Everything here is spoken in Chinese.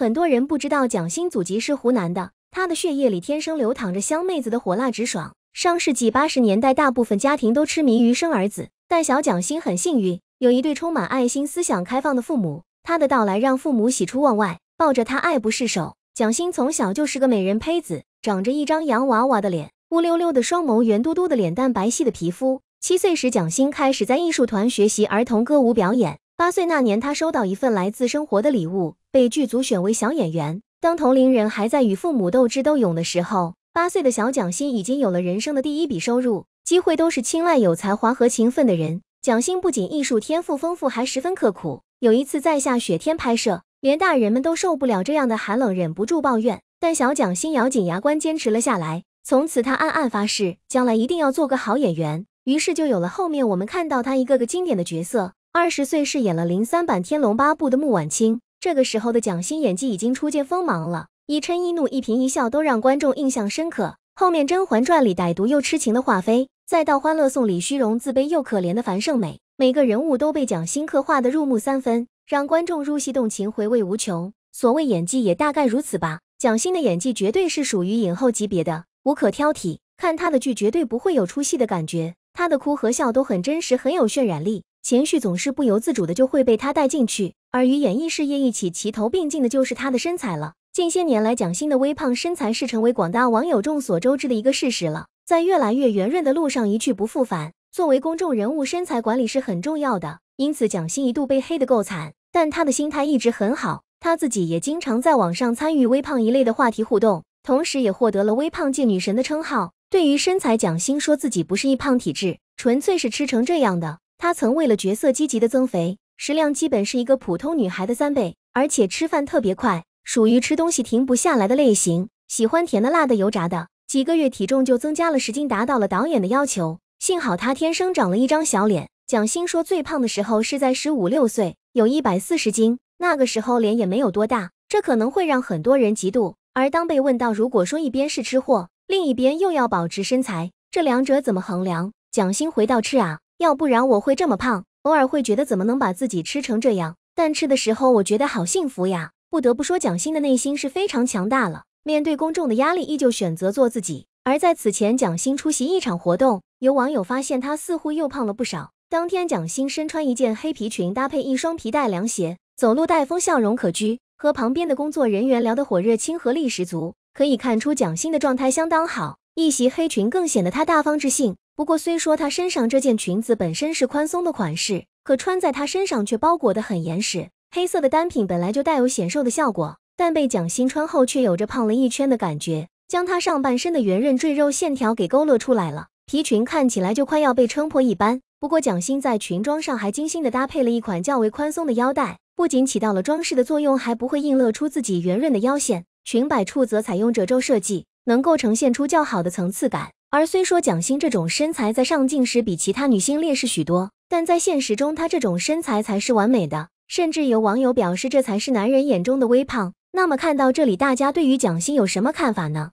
很多人不知道蒋欣祖籍是湖南的，她的血液里天生流淌着湘妹子的火辣直爽。上世纪八十年代，大部分家庭都痴迷于生儿子，但小蒋欣很幸运，有一对充满爱心、思想开放的父母。她的到来让父母喜出望外，抱着她爱不释手。蒋欣从小就是个美人胚子，长着一张洋娃娃的脸，乌溜溜的双眸，圆嘟嘟的脸蛋，白皙的皮肤。七岁时，蒋欣开始在艺术团学习儿童歌舞表演。八岁那年，她收到一份来自生活的礼物。被剧组选为小演员。当同龄人还在与父母斗智斗勇的时候，八岁的小蒋欣已经有了人生的第一笔收入。机会都是青睐有才华和勤奋的人。蒋欣不仅艺术天赋丰富，还十分刻苦。有一次在下雪天拍摄，连大人们都受不了这样的寒冷，忍不住抱怨，但小蒋欣咬紧牙关坚持了下来。从此，他暗暗发誓，将来一定要做个好演员。于是就有了后面我们看到他一个个经典的角色。二十岁饰演了零三版《天龙八部》的穆婉清。这个时候的蒋欣演技已经初见锋芒了，一嗔一怒一颦一笑都让观众印象深刻。后面《甄嬛传》里歹毒又痴情的华妃，再到《欢乐颂》里虚荣自卑又可怜的樊胜美，每个人物都被蒋欣刻画的入木三分，让观众入戏动情，回味无穷。所谓演技也大概如此吧。蒋欣的演技绝对是属于影后级别的，无可挑剔。看她的剧绝对不会有出戏的感觉，她的哭和笑都很真实，很有渲染力，情绪总是不由自主的就会被她带进去。而与演艺事业一起齐头并进的就是她的身材了。近些年来，蒋欣的微胖身材是成为广大网友众所周知的一个事实了。在越来越圆润的路上，一去不复返。作为公众人物，身材管理是很重要的，因此蒋欣一度被黑得够惨，但她的心态一直很好。她自己也经常在网上参与微胖一类的话题互动，同时也获得了“微胖界女神”的称号。对于身材，蒋欣说自己不是易胖体质，纯粹是吃成这样的。她曾为了角色积极的增肥。食量基本是一个普通女孩的三倍，而且吃饭特别快，属于吃东西停不下来的类型。喜欢甜的、辣的、油炸的，几个月体重就增加了十斤，达到了导演的要求。幸好她天生长了一张小脸。蒋欣说最胖的时候是在十五六岁，有一百四十斤，那个时候脸也没有多大，这可能会让很多人嫉妒。而当被问到如果说一边是吃货，另一边又要保持身材，这两者怎么衡量？蒋欣回到吃啊，要不然我会这么胖。”偶尔会觉得怎么能把自己吃成这样，但吃的时候我觉得好幸福呀！不得不说，蒋欣的内心是非常强大了。面对公众的压力，依旧选择做自己。而在此前，蒋欣出席一场活动，有网友发现她似乎又胖了不少。当天，蒋欣身穿一件黑皮裙，搭配一双皮带凉鞋，走路带风，笑容可掬，和旁边的工作人员聊得火热，亲和力十足。可以看出蒋欣的状态相当好，一袭黑裙更显得她大方知性。不过虽说她身上这件裙子本身是宽松的款式，可穿在她身上却包裹得很严实。黑色的单品本来就带有显瘦的效果，但被蒋欣穿后却有着胖了一圈的感觉，将她上半身的圆润赘肉线条给勾勒出来了。皮裙看起来就快要被撑破一般。不过蒋欣在裙装上还精心的搭配了一款较为宽松的腰带，不仅起到了装饰的作用，还不会映勒出自己圆润的腰线。裙摆处则采用褶皱设计，能够呈现出较好的层次感。而虽说蒋欣这种身材在上镜时比其他女星劣势许多，但在现实中，她这种身材才是完美的，甚至有网友表示这才是男人眼中的微胖。那么，看到这里，大家对于蒋欣有什么看法呢？